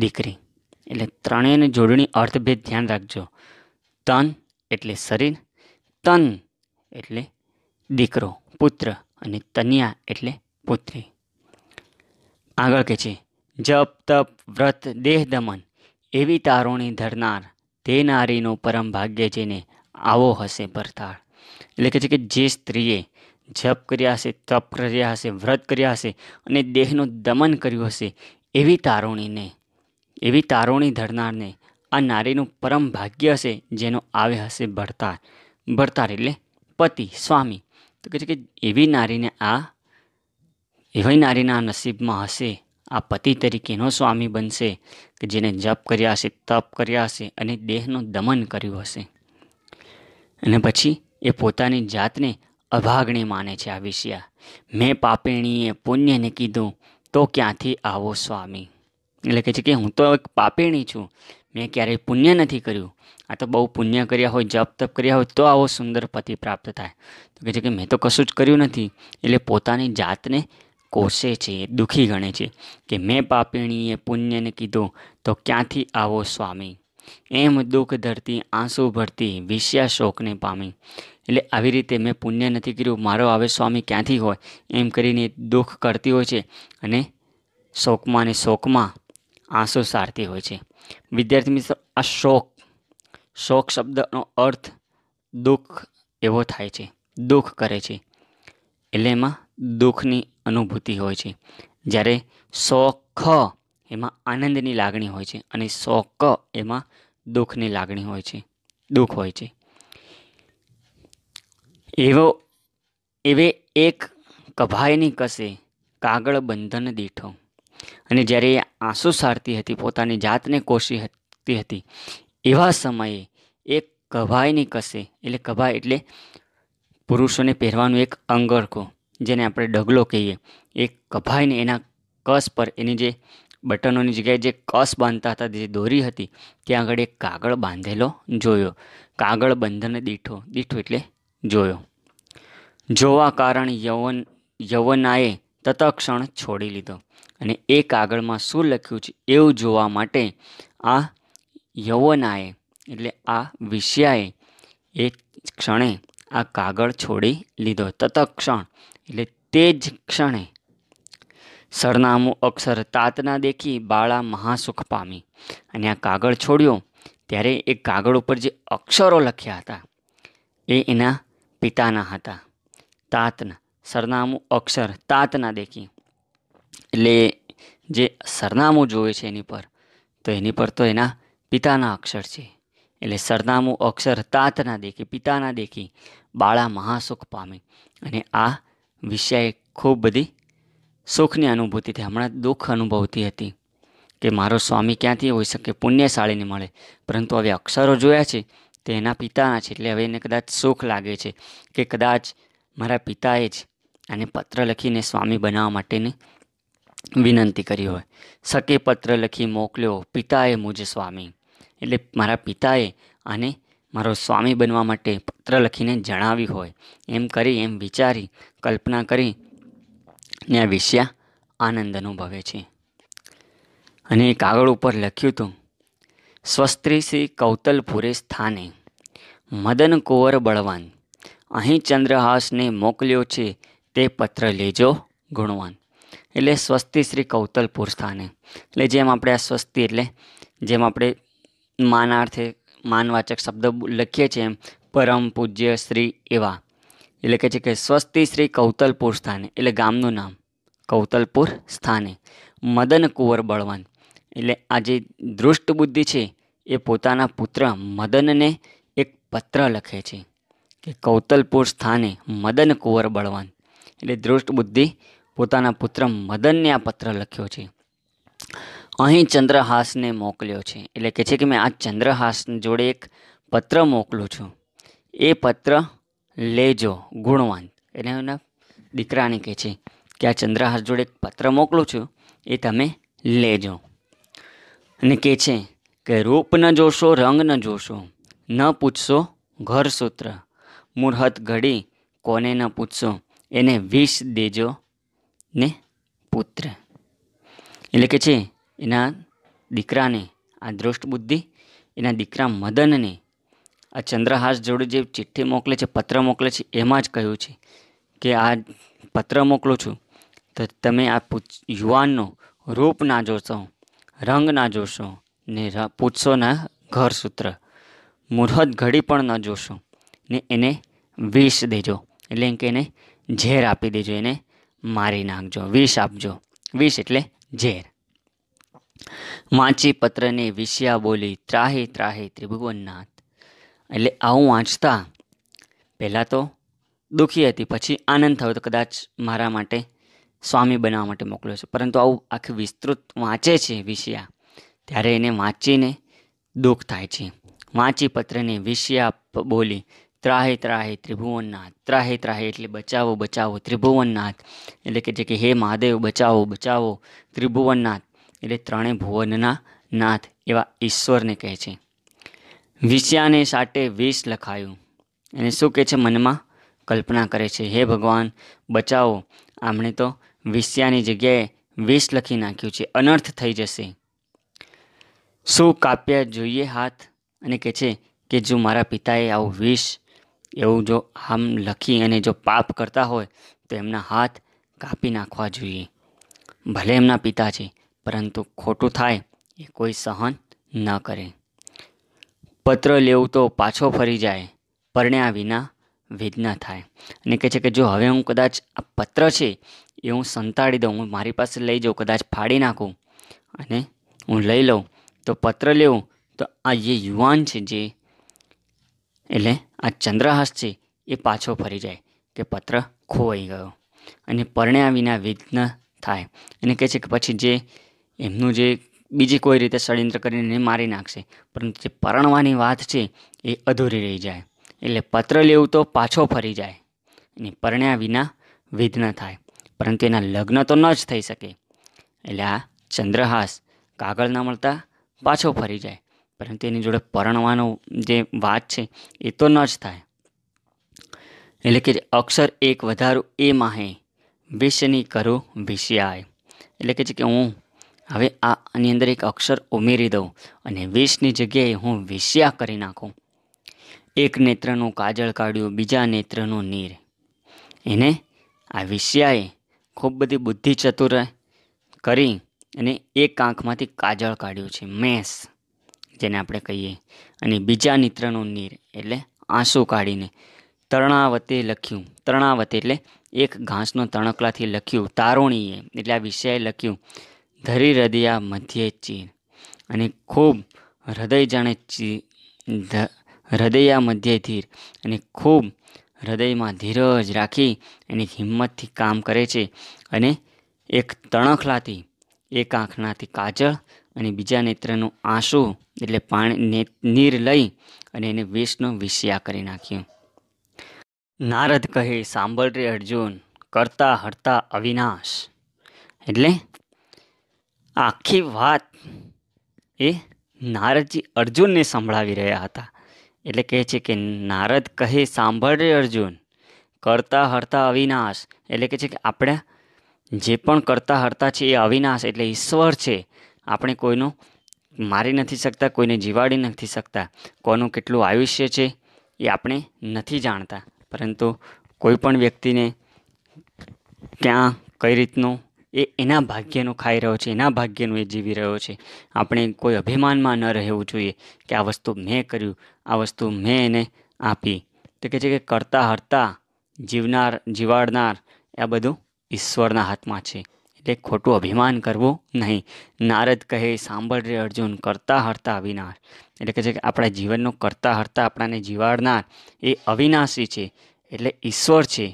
દીકરી એટલે ત્રણેયને જોડણી અર્થભેદ ધ્યાન રાખજો તન એટલે શરીર તન એટલે દીકરો પુત્ર અને તન્યા એટલે પુત્રી આગળ કે છે જપ તપ વ્રત દેહ દમન એવી તારોણી ધરનાર તે નારીનો પરમ ભાગ્ય જેને આવો હશે ભરતાળ એટલે કે છે કે જે સ્ત્રીએ જપ કર્યા હશે તપ કર્યા હશે વ્રત કર્યા હશે અને દેહનું દમન કર્યું હશે એવી તારોણીને એવી તારોણી ધરનારને આ નારીનું પરમ ભાગ્ય હશે જેનો આવે હશે ભરતાર ભરતાર એટલે પતિ સ્વામી તો કહે છે કે એવી નારીને આ એવી નારીના નસીબમાં હશે આ પતિ તરીકેનો સ્વામી બનશે કે જેને જપ કર્યા હશે તપ કર્યા હશે અને દેહનું દમન કર્યું હશે અને પછી એ પોતાની જાતને અભાગણી માને છે આ વિષયા મેં પાપેણીએ પુણ્યને કીધું તો ક્યાંથી આવો સ્વામી એટલે કહે છે કે હું તો એક પાપેણી છું મેં ક્યારેય પુણ્ય નથી કર્યું આ તો બહુ પુણ્ય કર્યા હોય જપ તપ કર્યા હોય તો આવો સુંદર પતિ પ્રાપ્ત થાય તો કહે છે કે મેં તો કશું જ કર્યું નથી એટલે પોતાની જાતને કોષે છે દુઃખી ગણે છે કે મેં પાપીણીએ પુણ્યને કીધો તો ક્યાંથી આવો સ્વામી એમ દુઃખ ધરતી આંસુ ભરતી વિષ્યા શોકને પામી એટલે આવી રીતે મેં પુણ્ય નથી કર્યું મારો આવે સ્વામી ક્યાંથી હોય એમ કરીને દુઃખ કરતી હોય છે અને શોકમાં ને શોકમાં આંસુ સારતી હોય છે વિદ્યાર્થી મિત્રો આ શોક શોક શબ્દનો અર્થ દુઃખ એવો થાય છે દુઃખ કરે છે એટલે એમાં દુઃખની અનુભૂતિ હોય છે જ્યારે શોખ એમાં આનંદની લાગણી હોય છે અને શોક એમાં દુઃખની લાગણી હોય છે દુઃખ હોય છે એવો એવે એક કભાયની કસે કાગળ બંધન દીઠો અને જ્યારે એ આંસુ સારતી હતી પોતાની જાતને કોશી હતી હતી એવા સમયે એક કભાઈની કસે એટલે કભાઈ એટલે પુરુષોને પહેરવાનું એક અંગરખો જેને આપણે ડગલો કહીએ એ કભાઈને એના કસ પર એની જે બટનોની જગ્યાએ જે કસ બાંધતા હતા જે દોરી હતી ત્યાં આગળ એક કાગળ બાંધેલો જોયો કાગળ બંધને દીઠો દીઠો એટલે જોયો જોવા કારણ યવન યવનાએ તત્ક્ષણ છોડી લીધો અને એ કાગળમાં શું લખ્યું છે એવું જોવા માટે આ યવનાએ એટલે આ વિષયાએ એ ક્ષણે આ કાગળ છોડી લીધો તત્ક્ષણ એટલે તે જ ક્ષણે સરનામું અક્ષર તાતના દેખી બાળા મહાસુખ પામી અને આ કાગળ છોડ્યો ત્યારે એ કાગળ ઉપર જે અક્ષરો લખ્યા હતા એ એના પિતાના હતા તાતના સરનામું અક્ષર તાતના દેખી એટલે જે સરનામું જોવે છે એની પર તો એની પર તો એના પિતાના અક્ષર છે એટલે સરનામું અક્ષર તાતના દેખી પિતાના દેખી બાળા મહાસુખ પામે અને આ વિષય ખૂબ બધી સુખની અનુભૂતિ થઈ હમણાં દુઃખ અનુભવતી હતી કે મારો સ્વામી ક્યાંથી હોઈ શકે પુણ્યશાળીને મળે પરંતુ હવે અક્ષરો જોયા છે તે એના પિતાના છે એટલે હવે એને કદાચ સુખ લાગે છે કે કદાચ મારા પિતાએ જ આને પત્ર લખીને સ્વામી બનાવવા માટેની વિનંતી કરી હોય સકે પત્ર લખી મોકલ્યો પિતાએ મુજ સ્વામી એટલે મારા પિતાએ આને મારો સ્વામી બનવા માટે પત્ર લખીને જણાવી હોય એમ કરી એમ વિચારી કલ્પના કરી ને આ વિષ્યા આનંદ અનુભવે છે અને એ કાગળ ઉપર લખ્યું હતું સ્વસ્ત્રી શ્રી કૌતલપુરે સ્થાને મદન કુંવર બળવાન અહીં ચંદ્રહાસને મોકલ્યો છે તે પત્ર લેજો ગુણવાન એટલે સ્વસ્તિ શ્રી કૌતલપુર સ્થાને એટલે જેમ આપણે આ સ્વસ્તિ એટલે જેમ આપણે માનાર્થે માનવાચક શબ્દ લખીએ છીએ એમ પરમ પૂજ્ય શ્રી એવા એટલે કહે છે કે સ્વસ્તિ શ્રી કૌતલપુર સ્થાને એટલે ગામનું નામ કૌતલપુર સ્થાને મદન કુંવર બળવાન એટલે આ જે દૃષ્ટ બુદ્ધિ છે એ પોતાના પુત્ર મદનને એક પત્ર લખે છે કે કૌતલપુર સ્થાને મદન કુંવર બળવાન એટલે દૃષ્ટ બુદ્ધિ પોતાના પુત્ર મદનને આ પત્ર લખ્યો છે અહીં ચંદ્રહાસને મોકલ્યો છે એટલે કહે છે કે મેં આ ચંદ્રહાસ જોડે એક પત્ર મોકલું છું એ પત્ર લેજો ગુણવાન એને એના દીકરાને કહે છે કે આ ચંદ્રહાસ જોડે એક પત્ર મોકલું છું એ તમે લેજો અને કહે છે કે રૂપ ન જોશો રંગ ન જોશો ન પૂછશો ઘર સૂત્ર મુહૂર્ત ઘડી કોને ન પૂછશો એને વિષ દેજો ને પુત્ર એટલે કે છે એના દીકરાને આ દૃષ્ટ બુદ્ધિ એના દીકરા મદનને આ ચંદ્રહાસ જોડે જે ચિઠ્ઠી મોકલે છે પત્ર મોકલે છે એમાં જ કહ્યું છે કે આ પત્ર મોકલું છું તો તમે આ યુવાનનો રૂપ ના જોશો રંગ ના જોશો ને પૂછશો ના ઘર સૂત્ર મુહૂર્ત ઘડી પણ ન જોશો ને એને વિષ દેજો એટલે કે એને ઝેર આપી દેજો એને મારી નાખજો વિષ આપજો વિષ એટલે ઝેર વાંચી પત્રને વિષયા બોલી ત્રાહે ત્રાહે ત્રિભુવનનાથ એટલે આવું વાંચતા પહેલાં તો દુઃખી હતી પછી આનંદ થયો તો કદાચ મારા માટે સ્વામી બનાવવા માટે મોકલ્યો છે પરંતુ આવું આખી વિસ્તૃત વાંચે છે વિષયા ત્યારે એને વાંચીને દુઃખ થાય છે વાંચી પત્રને વિષયા બોલી ત્રાહે ત્રાહે ત્રિભુવનનાથ ત્રાહે ત્રાહે એટલે બચાવો બચાવો ત્રિભુવનનાથ એટલે કે જે કે હે મહાદેવ બચાવો બચાવો ત્રિભુવનનાથ એટલે ત્રણે ભુવનના નાથ એવા ઈશ્વરને કહે છે વિષયાને સાટે વિષ લખાયું અને શું કહે છે મનમાં કલ્પના કરે છે હે ભગવાન બચાવો આમણે તો વિષ્યાની જગ્યાએ વિષ લખી નાખ્યું છે અનર્થ થઈ જશે શું કાપ્યા જોઈએ હાથ અને કહે છે કે જો મારા પિતાએ આવું વિષ એવું જો આમ લખી અને જો પાપ કરતા હોય તો એમના હાથ કાપી નાખવા જોઈએ ભલે એમના પિતા છે પરંતુ ખોટું થાય એ કોઈ સહન ન કરે પત્ર લેવું તો પાછો ફરી જાય પરણ્યા વિના વેદના થાય અને કહે છે કે જો હવે હું કદાચ આ પત્ર છે એ હું સંતાડી દઉં હું મારી પાસે લઈ જાઉં કદાચ ફાડી નાખું અને હું લઈ લઉં તો પત્ર લેવું તો આ જે યુવાન છે જે એટલે આ ચંદ્રહાસ છે એ પાછો ફરી જાય કે પત્ર ખોવાઈ ગયો અને પરણ્યા વિના વિઘ્ન થાય અને કહે છે કે પછી જે એમનું જે બીજી કોઈ રીતે ષડયંત્ર કરીને મારી નાખશે પરંતુ જે પરણવાની વાત છે એ અધૂરી રહી જાય એટલે પત્ર લેવું તો પાછો ફરી જાય અને પરણ્યા વિના વિઘ્ન થાય પરંતુ એના લગ્ન તો ન જ થઈ શકે એટલે આ ચંદ્રહાસ કાગળ ના મળતા પાછો ફરી જાય પરંતુ એની જોડે પરણવાનો જે વાત છે એ તો ન જ થાય એટલે કે અક્ષર એક વધારું એ માહે વિષની કરું વિષયાય એટલે કે છે કે હું હવે આ આની અંદર એક અક્ષર ઉમેરી દઉં અને વિષની જગ્યાએ હું વિષયા કરી નાખું એક નેત્રનું કાજળ કાઢ્યું બીજા નેત્રનું નીર એને આ વિષ્યાએ ખૂબ બધી બુદ્ધિ ચતુર કરી અને એક આંખમાંથી કાજળ કાઢ્યું છે મેષ જેને આપણે કહીએ અને બીજા નિત્રનો નીર એટલે આંસુ કાઢીને તરણાવતે લખ્યું તરણાવતે એટલે એક ઘાસનો તણકલાથી લખ્યું તારોણીએ એટલે આ વિષયે લખ્યું ધરી હૃદયા મધ્યે ચીર અને ખૂબ હૃદય જાણે ચીર હૃદયા મધ્યે ધીર અને ખૂબ હૃદયમાં ધીરજ રાખી એની હિંમતથી કામ કરે છે અને એક તણખલાથી એક આંખનાથી કાજળ અને બીજા નેત્રનું આંસુ એટલે પાણી નીર લઈ અને એને વેશનો વિષયા કરી નાખ્યું નારદ કહે સાંભળ રે અર્જુન કરતા હરતા અવિનાશ એટલે આખી વાત એ નારદજી અર્જુનને સંભળાવી રહ્યા હતા એટલે કહે છે કે નારદ કહે સાંભળ રે અર્જુન કરતા હરતા અવિનાશ એટલે કહે છે કે આપણે જે પણ કરતા હરતા છે એ અવિનાશ એટલે ઈશ્વર છે આપણે કોઈનું મારી નથી શકતા કોઈને જીવાડી નથી શકતા કોનું કેટલું આયુષ્ય છે એ આપણે નથી જાણતા પરંતુ કોઈ પણ વ્યક્તિને ક્યાં કઈ રીતનું એ એના ભાગ્યનું ખાઈ રહ્યો છે એના ભાગ્યનું એ જીવી રહ્યો છે આપણે કોઈ અભિમાનમાં ન રહેવું જોઈએ કે આ વસ્તુ મેં કર્યું આ વસ્તુ મેં એને આપી તો કે છે કે કરતા હરતા જીવનાર જીવાડનાર આ બધું ઈશ્વરના હાથમાં છે એટલે ખોટું અભિમાન કરવું નહીં નારદ કહે સાંભળ રે અર્જુન કરતા હરતા અવિનાશ એટલે કે છે કે આપણા જીવનનો કરતા હરતા આપણાને જીવાડનાર એ અવિનાશી છે એટલે ઈશ્વર છે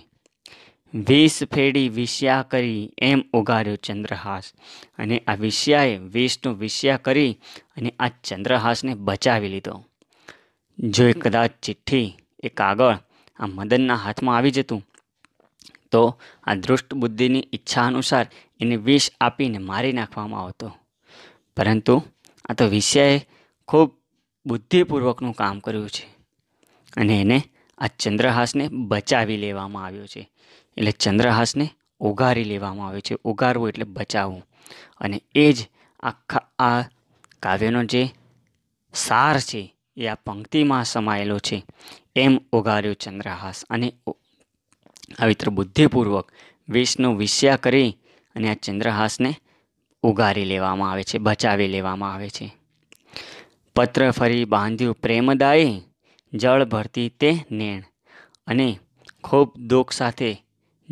વેશ ફેડી વિષ્યા કરી એમ ઉગાર્યો ચંદ્રહાસ અને આ વિષ્યાએ વેશનો વિષ્યા કરી અને આ ચંદ્રહાસને બચાવી લીધો જો એ કદાચ ચિઠ્ઠી એ કાગળ આ મદનના હાથમાં આવી જતું તો આ દૃષ્ટ બુદ્ધિની ઈચ્છા અનુસાર એને વિષ આપીને મારી નાખવામાં આવતો પરંતુ આ તો વિષયાએ ખૂબ બુદ્ધિપૂર્વકનું કામ કર્યું છે અને એને આ ચંદ્રહાસને બચાવી લેવામાં આવ્યો છે એટલે ચંદ્રહાસને ઉગારી લેવામાં આવ્યો છે ઉગારવું એટલે બચાવવું અને એ જ આખા આ કાવ્યનો જે સાર છે એ આ પંક્તિમાં સમાયેલો છે એમ ઉગાર્યો ચંદ્રહાસ અને આવિત્ર બુદ્ધિપૂર્વક વિષનો વિષ્યા કરી અને આ ચંદ્રહાસને ઉગારી લેવામાં આવે છે બચાવી લેવામાં આવે છે પત્ર ફરી બાંધ્યું પ્રેમદાયી જળ ભરતી તે નેણ અને ખૂબ દુઃખ સાથે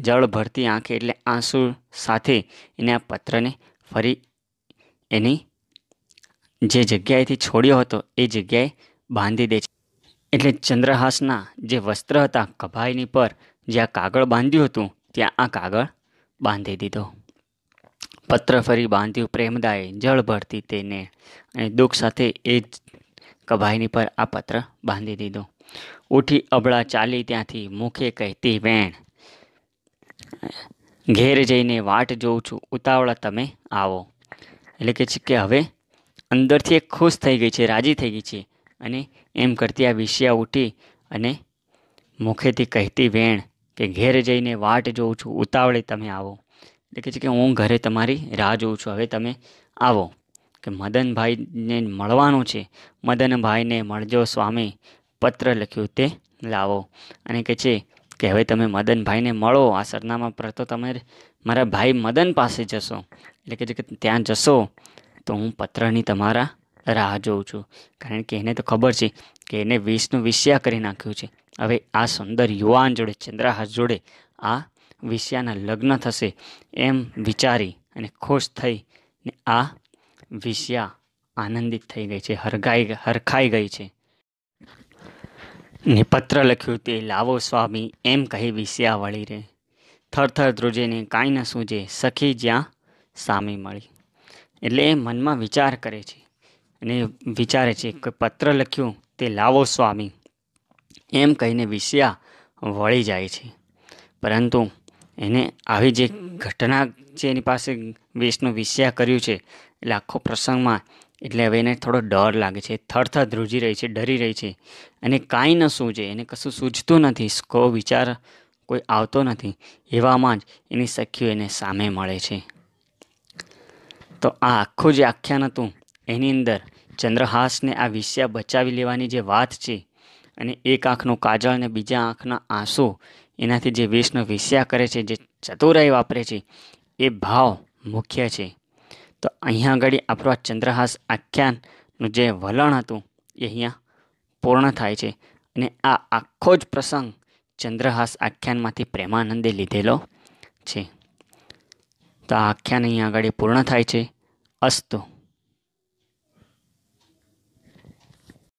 જળ ભરતી આંખે એટલે આંસુ સાથે એને આ પત્રને ફરી એની જે જગ્યાએથી છોડ્યો હતો એ જગ્યાએ બાંધી દે છે એટલે ચંદ્રહાસના જે વસ્ત્ર હતા કભાઈની પર જ્યાં કાગળ બાંધ્યું હતું ત્યાં આ કાગળ બાંધી દીધો પત્ર ફરી બાંધ્યું પ્રેમદાએ જળ ભરતી તેને અને દુઃખ સાથે એ જ કભાઈની પર આ પત્ર બાંધી દીધો ઉઠી અબળા ચાલી ત્યાંથી મુખે કહેતી વેણ ઘેર જઈને વાટ જોઉં છું ઉતાવળા તમે આવો એટલે કે છે કે હવે અંદરથી એક ખુશ થઈ ગઈ છે રાજી થઈ ગઈ છે અને એમ કરતી આ વિષયા ઉઠી અને મુખેથી કહેતી વેણ કે ઘેર જઈને વાટ જોઉં છું ઉતાવળે તમે આવો એટલે કહે છે કે હું ઘરે તમારી રાહ જોઉં છું હવે તમે આવો કે મદનભાઈને મળવાનું છે મદનભાઈને મળજો સ્વામી પત્ર લખ્યું તે લાવો અને કહે છે કે હવે તમે મદનભાઈને મળો આ સરનામા પર તો તમે મારા ભાઈ મદન પાસે જશો એટલે કે છે કે ત્યાં જશો તો હું પત્રની તમારા રાહ જોઉં છું કારણ કે એને તો ખબર છે કે એને વિષનું વિષ્યા કરી નાખ્યું છે હવે આ સુંદર યુવાન જોડે ચંદ્રહાસ જોડે આ વિષયાના લગ્ન થશે એમ વિચારી અને ખુશ થઈ ને આ વિષયા આનંદિત થઈ ગઈ છે હરગાઈ હરખાઈ ગઈ છે ને પત્ર લખ્યું તે લાવો સ્વામી એમ કહી વિષયા વળી રે થરથર ધ્રુજેને કાંઈ ન સૂજે સખી જ્યાં સામી મળી એટલે એ મનમાં વિચાર કરે છે અને વિચારે છે કે પત્ર લખ્યું તે લાવો સ્વામી એમ કહીને વિષયા વળી જાય છે પરંતુ એને આવી જે ઘટના છે એની પાસે વેશનું વિષયા કર્યું છે એટલે આખો પ્રસંગમાં એટલે હવે એને થોડો ડર લાગે છે થરથર ધ્રુજી રહી છે ડરી રહી છે અને કાંઈ ન સૂજે એને કશું સૂજતું નથી કો વિચાર કોઈ આવતો નથી એવામાં જ એની સખીઓ એને સામે મળે છે તો આ આખું જે આખ્યાન હતું એની અંદર ચંદ્રહાસને આ વિષયા બચાવી લેવાની જે વાત છે અને એક આંખનું કાજળ અને બીજા આંખના આંસુ એનાથી જે વેશનો વિષ્યા કરે છે જે ચતુરાઈ વાપરે છે એ ભાવ મુખ્ય છે તો અહીંયા આગળ આપણો આ ચંદ્રહાસ આખ્યાનનું જે વલણ હતું એ અહીંયા પૂર્ણ થાય છે અને આ આખો જ પ્રસંગ ચંદ્રહાસ આખ્યાનમાંથી પ્રેમાનંદે લીધેલો છે તો આ આખ્યાન અહીંયા આગળ પૂર્ણ થાય છે અસ્તુ